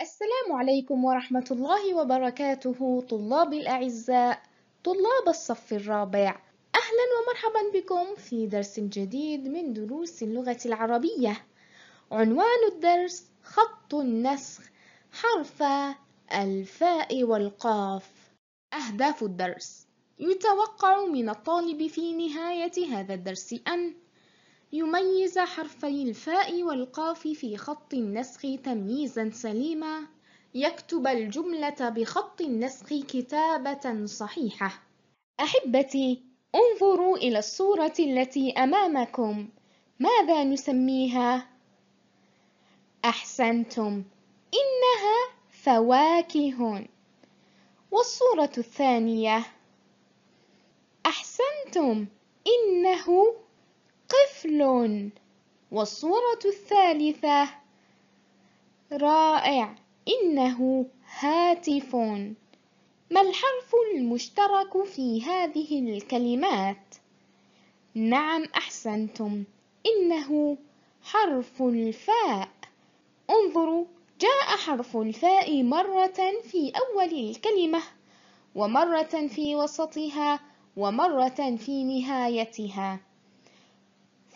السلام عليكم ورحمة الله وبركاته طلاب الأعزاء طلاب الصف الرابع أهلا ومرحبا بكم في درس جديد من دروس اللغة العربية عنوان الدرس خط النسخ حرف الفاء والقاف أهداف الدرس يتوقع من الطالب في نهاية هذا الدرس أن يميز حرفي الفاء والقاف في خط النسخ تمييزا سليما يكتب الجملة بخط النسخ كتابة صحيحة أحبتي انظروا إلى الصورة التي أمامكم ماذا نسميها؟ أحسنتم إنها فواكه والصورة الثانية أحسنتم إنه طفل والصورة الثالثة رائع إنه هاتف ما الحرف المشترك في هذه الكلمات؟ نعم أحسنتم إنه حرف الفاء انظروا جاء حرف الفاء مرة في أول الكلمة ومرة في وسطها ومرة في نهايتها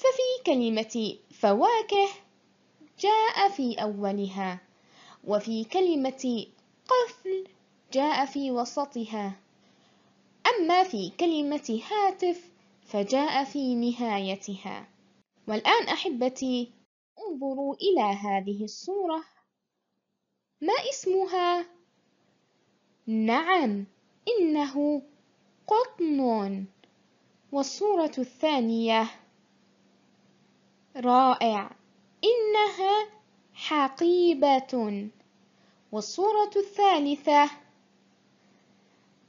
ففي كلمة فواكه جاء في أولها وفي كلمة قفل جاء في وسطها أما في كلمة هاتف فجاء في نهايتها والآن أحبتي انظروا إلى هذه الصورة ما اسمها؟ نعم إنه قطن والصورة الثانية رائع إنها حقيبة والصورة الثالثة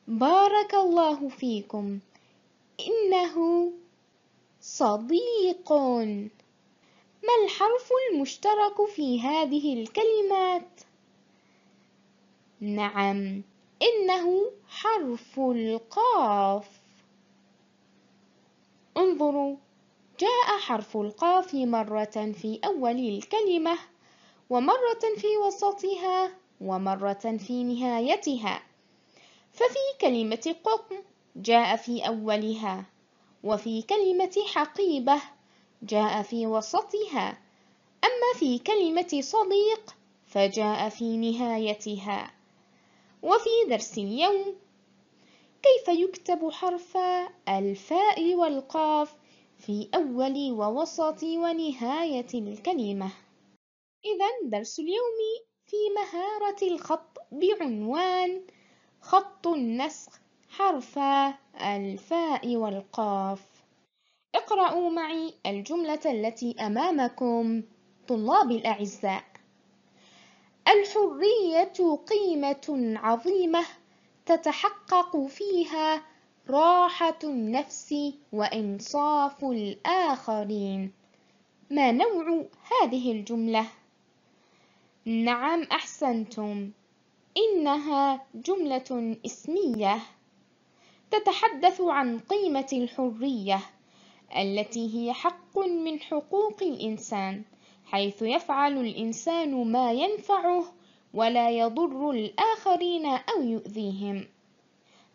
بارك الله فيكم إنه صديق ما الحرف المشترك في هذه الكلمات؟ نعم إنه حرف القاف انظروا جاء حرف القاف مرة في أول الكلمة ومرة في وسطها ومرة في نهايتها ففي كلمة قطن جاء في أولها وفي كلمة حقيبة جاء في وسطها أما في كلمة صديق فجاء في نهايتها وفي درس اليوم كيف يكتب حرف الفاء والقاف في أول ووسط ونهاية الكلمة إذا درس اليوم في مهارة الخط بعنوان خط النسخ حرف الفاء والقاف اقرأوا معي الجملة التي أمامكم طلاب الأعزاء الحرية قيمة عظيمة تتحقق فيها راحة النفس وإنصاف الآخرين ما نوع هذه الجملة؟ نعم أحسنتم إنها جملة اسمية تتحدث عن قيمة الحرية التي هي حق من حقوق الإنسان حيث يفعل الإنسان ما ينفعه ولا يضر الآخرين أو يؤذيهم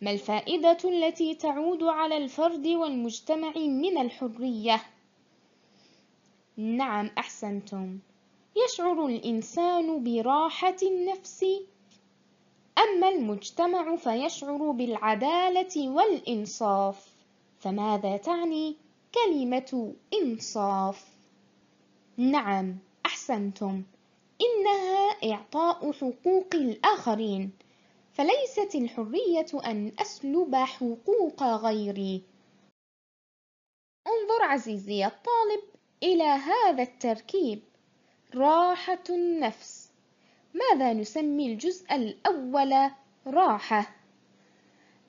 ما الفائدة التي تعود على الفرد والمجتمع من الحرية؟ نعم أحسنتم يشعر الإنسان براحة النفس أما المجتمع فيشعر بالعدالة والإنصاف فماذا تعني كلمة إنصاف؟ نعم أحسنتم إنها إعطاء حقوق الآخرين فليست الحرية أن أسلب حقوق غيري انظر عزيزي الطالب إلى هذا التركيب راحة النفس ماذا نسمي الجزء الأول راحة؟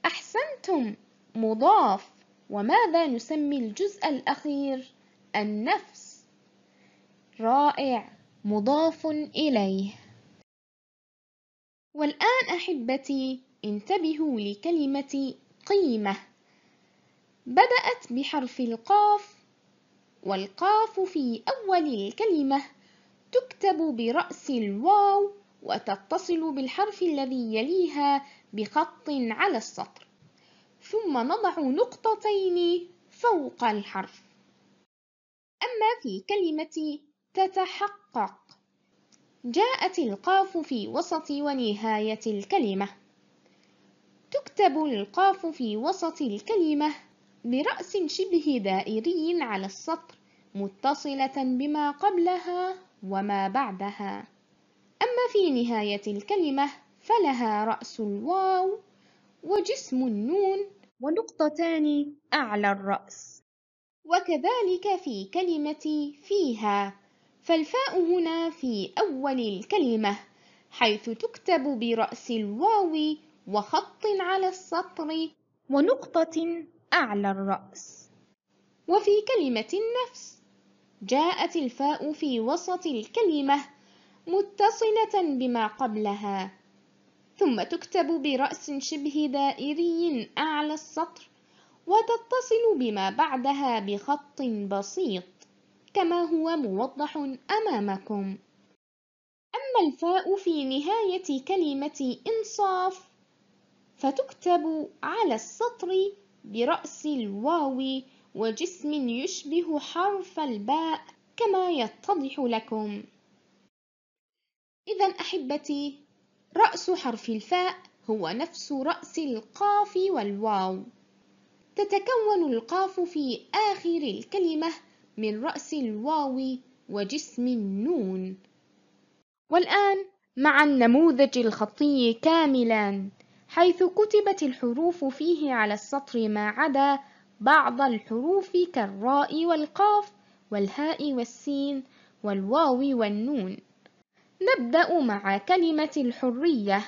أحسنتم مضاف وماذا نسمي الجزء الأخير النفس رائع مضاف إليه والآن أحبتي انتبهوا لكلمة قيمة بدأت بحرف القاف والقاف في أول الكلمة تكتب برأس الواو وتتصل بالحرف الذي يليها بخط على السطر ثم نضع نقطتين فوق الحرف أما في كلمة تتحقق جاءت القاف في وسط ونهاية الكلمة تكتب القاف في وسط الكلمة برأس شبه دائري على السطر متصلة بما قبلها وما بعدها أما في نهاية الكلمة فلها رأس الواو وجسم النون ونقطتان أعلى الرأس وكذلك في كلمة فيها فالفاء هنا في أول الكلمة حيث تكتب برأس الواو وخط على السطر ونقطة أعلى الرأس وفي كلمة النفس جاءت الفاء في وسط الكلمة متصلة بما قبلها ثم تكتب برأس شبه دائري أعلى السطر وتتصل بما بعدها بخط بسيط كما هو موضح أمامكم أما الفاء في نهاية كلمة إنصاف فتكتب على السطر برأس الواو وجسم يشبه حرف الباء كما يتضح لكم إذا أحبتي رأس حرف الفاء هو نفس رأس القاف والواو تتكون القاف في آخر الكلمة من رأس الواو وجسم النون والآن مع النموذج الخطي كاملا حيث كتبت الحروف فيه على السطر ما عدا بعض الحروف كالراء والقاف والهاء والسين والواو والنون نبدأ مع كلمة الحرية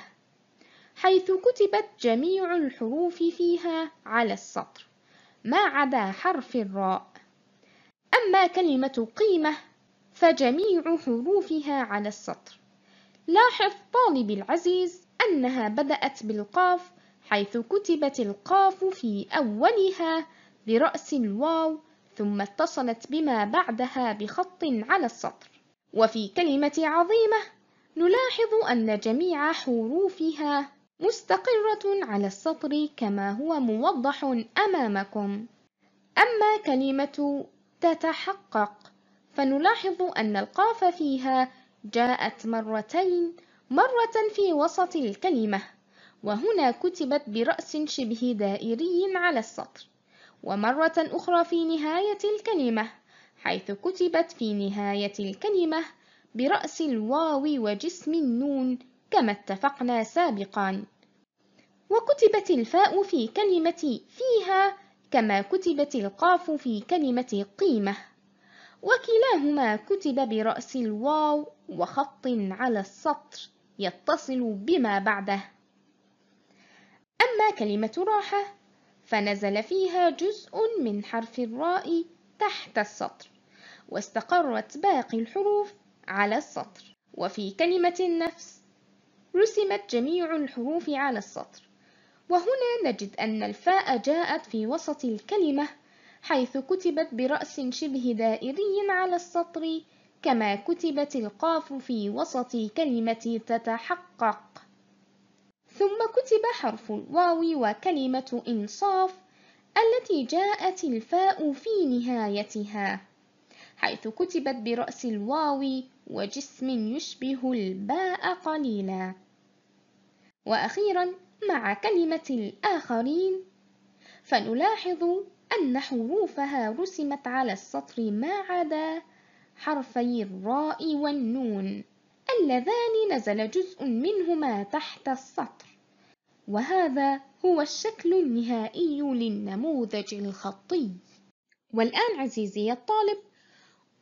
حيث كتبت جميع الحروف فيها على السطر ما عدا حرف الراء أما كلمة قيمة فجميع حروفها على السطر لاحظ طالبي العزيز أنها بدأت بالقاف حيث كتبت القاف في أولها برأس الواو ثم اتصلت بما بعدها بخط على السطر وفي كلمة عظيمة نلاحظ أن جميع حروفها مستقرة على السطر كما هو موضح أمامكم أما كلمة تتحقق فنلاحظ أن القاف فيها جاءت مرتين مرة في وسط الكلمة وهنا كتبت برأس شبه دائري على السطر ومرة أخرى في نهاية الكلمة حيث كتبت في نهاية الكلمة برأس الواو وجسم النون كما اتفقنا سابقا وكتبت الفاء في كلمة فيها كما كتبت القاف في كلمة قيمة وكلاهما كتب برأس الواو وخط على السطر يتصل بما بعده أما كلمة راحة فنزل فيها جزء من حرف الراء تحت السطر واستقرت باقي الحروف على السطر وفي كلمة النفس رسمت جميع الحروف على السطر وهنا نجد أن الفاء جاءت في وسط الكلمة حيث كتبت برأس شبه دائري على السطر كما كتبت القاف في وسط كلمة تتحقق ثم كتب حرف الواو وكلمة إنصاف التي جاءت الفاء في نهايتها حيث كتبت برأس الواو وجسم يشبه الباء قليلا وأخيرا مع كلمة الآخرين فنلاحظ أن حروفها رسمت على السطر ما عدا حرفي الراء والنون اللذان نزل جزء منهما تحت السطر وهذا هو الشكل النهائي للنموذج الخطي والآن عزيزي الطالب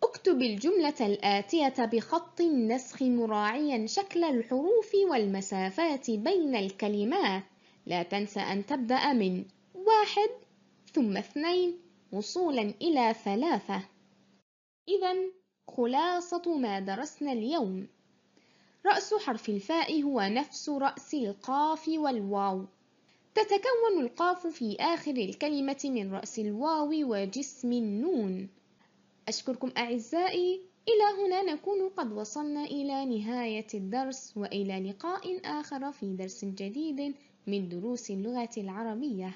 اكتب الجملة الآتية بخط النسخ مراعيا شكل الحروف والمسافات بين الكلمات لا تنسى أن تبدأ من واحد ثم اثنين وصولا إلى ثلاثة إذا خلاصة ما درسنا اليوم رأس حرف الفاء هو نفس رأس القاف والواو تتكون القاف في آخر الكلمة من رأس الواو وجسم النون أشكركم أعزائي إلى هنا نكون قد وصلنا إلى نهاية الدرس وإلى لقاء آخر في درس جديد من دروس اللغة العربية